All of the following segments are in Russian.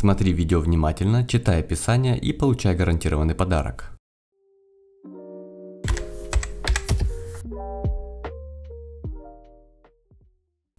Смотри видео внимательно, читай описание и получай гарантированный подарок.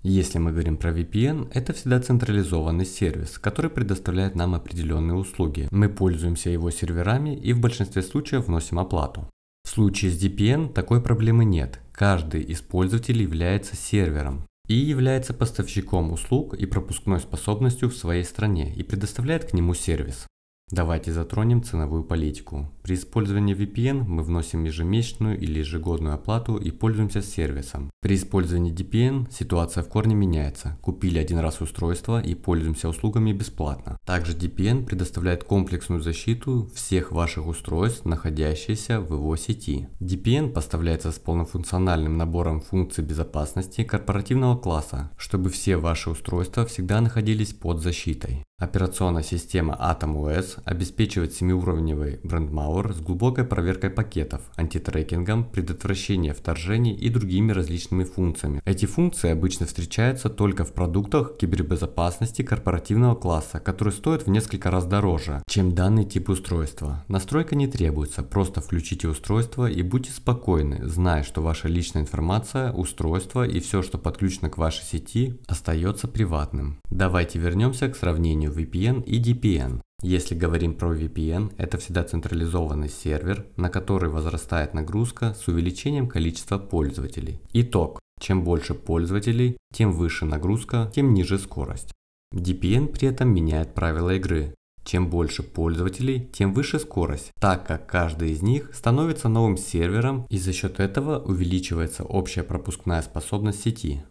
Если мы говорим про VPN, это всегда централизованный сервис, который предоставляет нам определенные услуги. Мы пользуемся его серверами и в большинстве случаев вносим оплату. В случае с DPN такой проблемы нет. Каждый из пользователей является сервером, и является поставщиком услуг и пропускной способностью в своей стране и предоставляет к нему сервис. Давайте затронем ценовую политику. При использовании VPN мы вносим ежемесячную или ежегодную оплату и пользуемся сервисом. При использовании DPN ситуация в корне меняется. Купили один раз устройство и пользуемся услугами бесплатно. Также DPN предоставляет комплексную защиту всех ваших устройств, находящихся в его сети. DPN поставляется с полнофункциональным набором функций безопасности корпоративного класса, чтобы все ваши устройства всегда находились под защитой. Операционная система Atom OS обеспечивать семиуровневый брендмауэр с глубокой проверкой пакетов, антитрекингом, предотвращением вторжений и другими различными функциями. Эти функции обычно встречаются только в продуктах кибербезопасности корпоративного класса, которые стоят в несколько раз дороже, чем данный тип устройства. Настройка не требуется, просто включите устройство и будьте спокойны, зная, что ваша личная информация, устройство и все, что подключено к вашей сети, остается приватным. Давайте вернемся к сравнению VPN и DPN. Если говорим про VPN, это всегда централизованный сервер, на который возрастает нагрузка с увеличением количества пользователей. Итог. Чем больше пользователей, тем выше нагрузка, тем ниже скорость. DPN при этом меняет правила игры. Чем больше пользователей, тем выше скорость, так как каждый из них становится новым сервером и за счет этого увеличивается общая пропускная способность сети.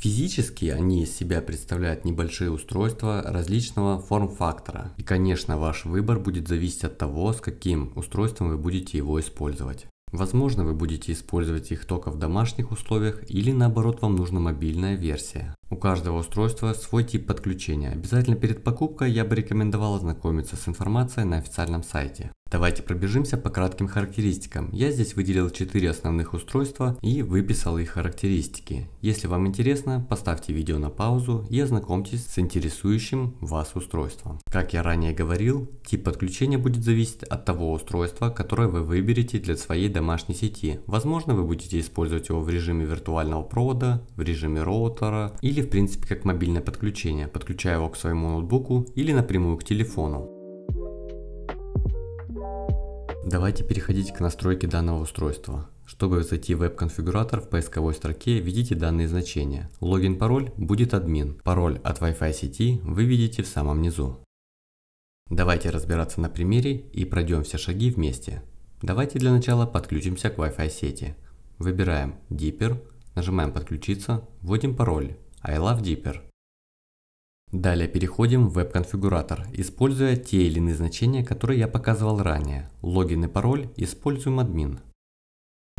Физически они из себя представляют небольшие устройства различного форм-фактора. И, конечно, ваш выбор будет зависеть от того, с каким устройством вы будете его использовать. Возможно, вы будете использовать их только в домашних условиях или наоборот вам нужна мобильная версия. У каждого устройства свой тип подключения. Обязательно перед покупкой я бы рекомендовал ознакомиться с информацией на официальном сайте. Давайте пробежимся по кратким характеристикам. Я здесь выделил 4 основных устройства и выписал их характеристики. Если вам интересно, поставьте видео на паузу и ознакомьтесь с интересующим вас устройством. Как я ранее говорил, тип подключения будет зависеть от того устройства, которое вы выберете для своей домашней сети. Возможно, вы будете использовать его в режиме виртуального провода, в режиме роутера или или в принципе как мобильное подключение, подключая его к своему ноутбуку или напрямую к телефону. Давайте переходить к настройке данного устройства. Чтобы зайти в веб-конфигуратор в поисковой строке введите данные значения. Логин пароль будет админ, пароль от Wi-Fi сети вы видите в самом низу. Давайте разбираться на примере и пройдем все шаги вместе. Давайте для начала подключимся к Wi-Fi сети. Выбираем Deeper, нажимаем подключиться, вводим пароль I Love deeper. Далее переходим в веб-конфигуратор, используя те или иные значения, которые я показывал ранее. Логин и пароль используем админ.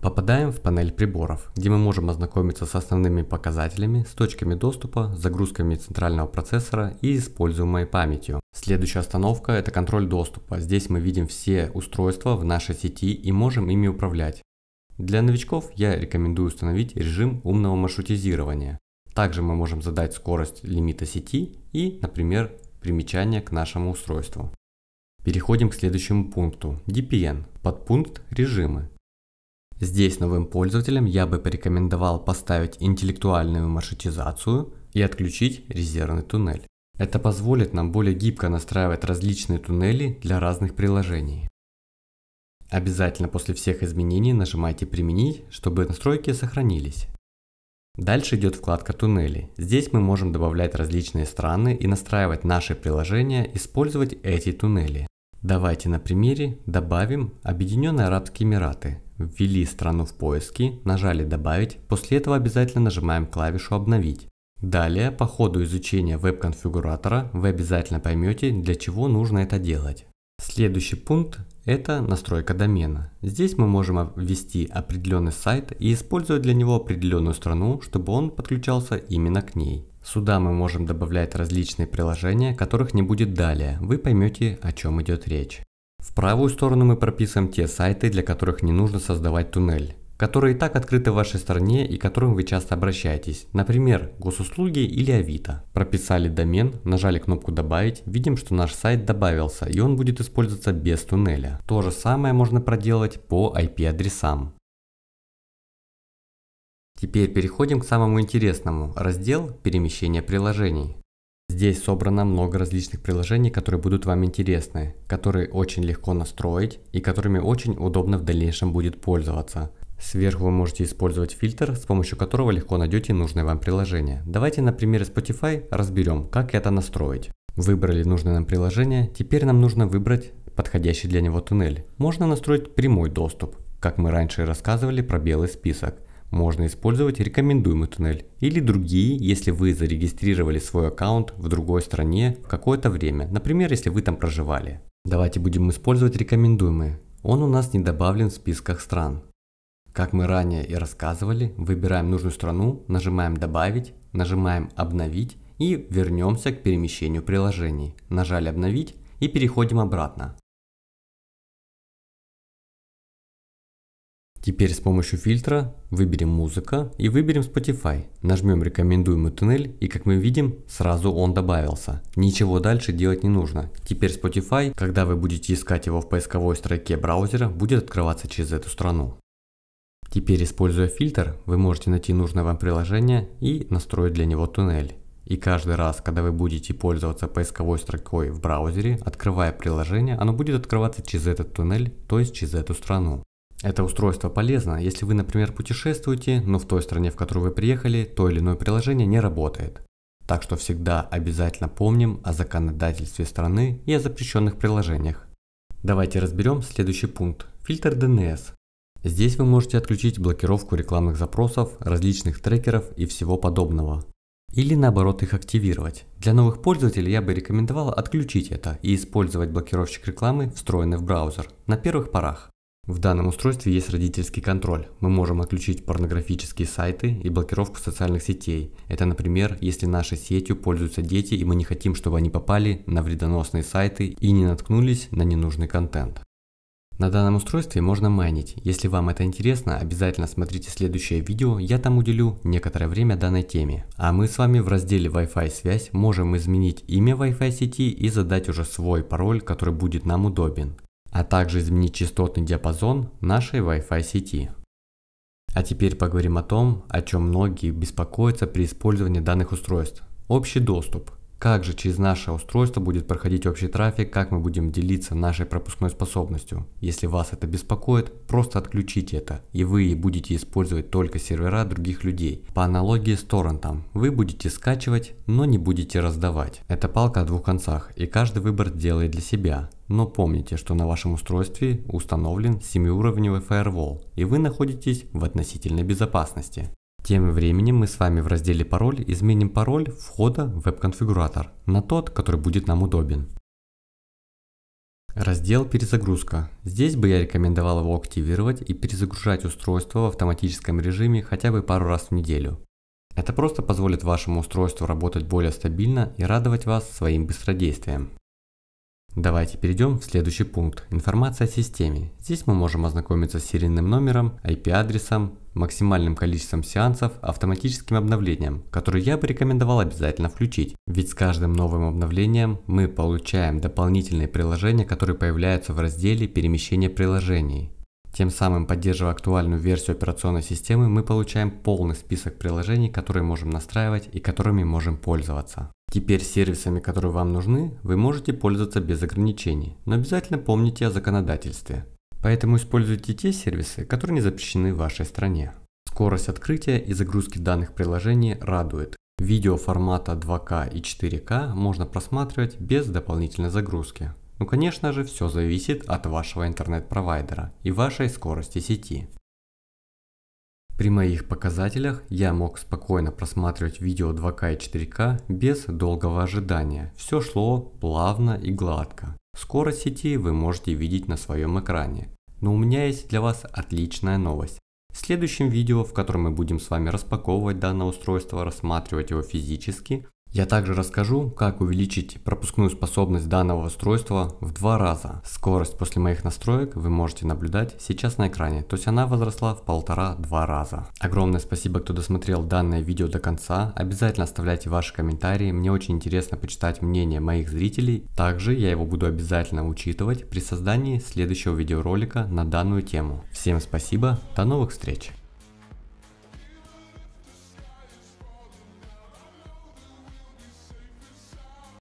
Попадаем в панель приборов, где мы можем ознакомиться с основными показателями, с точками доступа, загрузками центрального процессора и используемой памятью. Следующая остановка – это контроль доступа. Здесь мы видим все устройства в нашей сети и можем ими управлять. Для новичков я рекомендую установить режим умного маршрутизирования. Также мы можем задать скорость лимита сети и, например, примечание к нашему устройству. Переходим к следующему пункту – DPN, подпункт «Режимы». Здесь новым пользователям я бы порекомендовал поставить интеллектуальную маршрутизацию и отключить резервный туннель. Это позволит нам более гибко настраивать различные туннели для разных приложений. Обязательно после всех изменений нажимайте «Применить», чтобы настройки сохранились. Дальше идет вкладка «Туннели». Здесь мы можем добавлять различные страны и настраивать наши приложения, использовать эти туннели. Давайте на примере добавим Объединенные Арабские Эмираты. Ввели страну в поиски, нажали «Добавить», после этого обязательно нажимаем клавишу «Обновить». Далее, по ходу изучения веб-конфигуратора, вы обязательно поймете, для чего нужно это делать. Следующий пункт – это настройка домена. Здесь мы можем ввести определенный сайт и использовать для него определенную страну, чтобы он подключался именно к ней. Сюда мы можем добавлять различные приложения, которых не будет далее, вы поймете о чем идет речь. В правую сторону мы прописываем те сайты, для которых не нужно создавать туннель которые и так открыты в вашей стране и к которым вы часто обращаетесь, например, госуслуги или Авито. Прописали домен, нажали кнопку «Добавить», видим, что наш сайт добавился и он будет использоваться без туннеля. То же самое можно проделать по IP-адресам. Теперь переходим к самому интересному, раздел «Перемещение приложений». Здесь собрано много различных приложений, которые будут вам интересны, которые очень легко настроить и которыми очень удобно в дальнейшем будет пользоваться. Сверху вы можете использовать фильтр, с помощью которого легко найдете нужное вам приложение. Давайте на примере Spotify разберем, как это настроить. Выбрали нужное нам приложение, теперь нам нужно выбрать подходящий для него туннель. Можно настроить прямой доступ, как мы раньше рассказывали про белый список. Можно использовать рекомендуемый туннель или другие, если вы зарегистрировали свой аккаунт в другой стране в какое-то время, например, если вы там проживали. Давайте будем использовать рекомендуемые. Он у нас не добавлен в списках стран, как мы ранее и рассказывали, выбираем нужную страну, нажимаем «Добавить», нажимаем «Обновить» и вернемся к перемещению приложений. Нажали «Обновить» и переходим обратно. Теперь с помощью фильтра выберем «Музыка» и выберем Spotify. Нажмем рекомендуемый туннель и как мы видим, сразу он добавился. Ничего дальше делать не нужно. Теперь Spotify, когда вы будете искать его в поисковой строке браузера, будет открываться через эту страну. Теперь, используя фильтр, вы можете найти нужное вам приложение и настроить для него туннель. И каждый раз, когда вы будете пользоваться поисковой строкой в браузере, открывая приложение, оно будет открываться через этот туннель, то есть через эту страну. Это устройство полезно, если вы, например, путешествуете, но в той стране, в которую вы приехали, то или иное приложение не работает. Так что всегда обязательно помним о законодательстве страны и о запрещенных приложениях. Давайте разберем следующий пункт – фильтр DNS. Здесь вы можете отключить блокировку рекламных запросов, различных трекеров и всего подобного. Или наоборот их активировать. Для новых пользователей я бы рекомендовал отключить это и использовать блокировщик рекламы, встроенный в браузер, на первых порах. В данном устройстве есть родительский контроль. Мы можем отключить порнографические сайты и блокировку социальных сетей. Это, например, если нашей сетью пользуются дети и мы не хотим, чтобы они попали на вредоносные сайты и не наткнулись на ненужный контент. На данном устройстве можно майнить. Если вам это интересно, обязательно смотрите следующее видео, я там уделю некоторое время данной теме. А мы с вами в разделе Wi-Fi связь можем изменить имя Wi-Fi сети и задать уже свой пароль, который будет нам удобен. А также изменить частотный диапазон нашей Wi-Fi сети. А теперь поговорим о том, о чем многие беспокоятся при использовании данных устройств. Общий доступ – как же через наше устройство будет проходить общий трафик, как мы будем делиться нашей пропускной способностью. Если вас это беспокоит, просто отключите это, и вы будете использовать только сервера других людей. По аналогии с торрентом, вы будете скачивать, но не будете раздавать. Это палка о двух концах, и каждый выбор делает для себя. Но помните, что на вашем устройстве установлен 7-уровневый фаервол, и вы находитесь в относительной безопасности. Тем временем мы с вами в разделе «Пароль» изменим пароль входа в веб-конфигуратор на тот, который будет нам удобен. Раздел «Перезагрузка». Здесь бы я рекомендовал его активировать и перезагружать устройство в автоматическом режиме хотя бы пару раз в неделю. Это просто позволит вашему устройству работать более стабильно и радовать вас своим быстродействием. Давайте перейдем в следующий пункт – информация о системе. Здесь мы можем ознакомиться с серийным номером, IP-адресом, максимальным количеством сеансов, автоматическим обновлением, которое я бы рекомендовал обязательно включить. Ведь с каждым новым обновлением мы получаем дополнительные приложения, которые появляются в разделе «Перемещение приложений». Тем самым, поддерживая актуальную версию операционной системы, мы получаем полный список приложений, которые можем настраивать и которыми можем пользоваться. Теперь сервисами, которые вам нужны, вы можете пользоваться без ограничений, но обязательно помните о законодательстве. Поэтому используйте те сервисы, которые не запрещены в вашей стране. Скорость открытия и загрузки данных приложений радует. Видео формата 2К и 4К можно просматривать без дополнительной загрузки. Ну конечно же, все зависит от вашего интернет-провайдера и вашей скорости сети. При моих показателях я мог спокойно просматривать видео 2К и 4К без долгого ожидания. Все шло плавно и гладко. Скорость сети вы можете видеть на своем экране. Но у меня есть для вас отличная новость. В следующем видео, в котором мы будем с вами распаковывать данное устройство, рассматривать его физически, я также расскажу, как увеличить пропускную способность данного устройства в два раза. Скорость после моих настроек вы можете наблюдать сейчас на экране, то есть она возросла в полтора-два раза. Огромное спасибо, кто досмотрел данное видео до конца. Обязательно оставляйте ваши комментарии, мне очень интересно почитать мнение моих зрителей. Также я его буду обязательно учитывать при создании следующего видеоролика на данную тему. Всем спасибо, до новых встреч!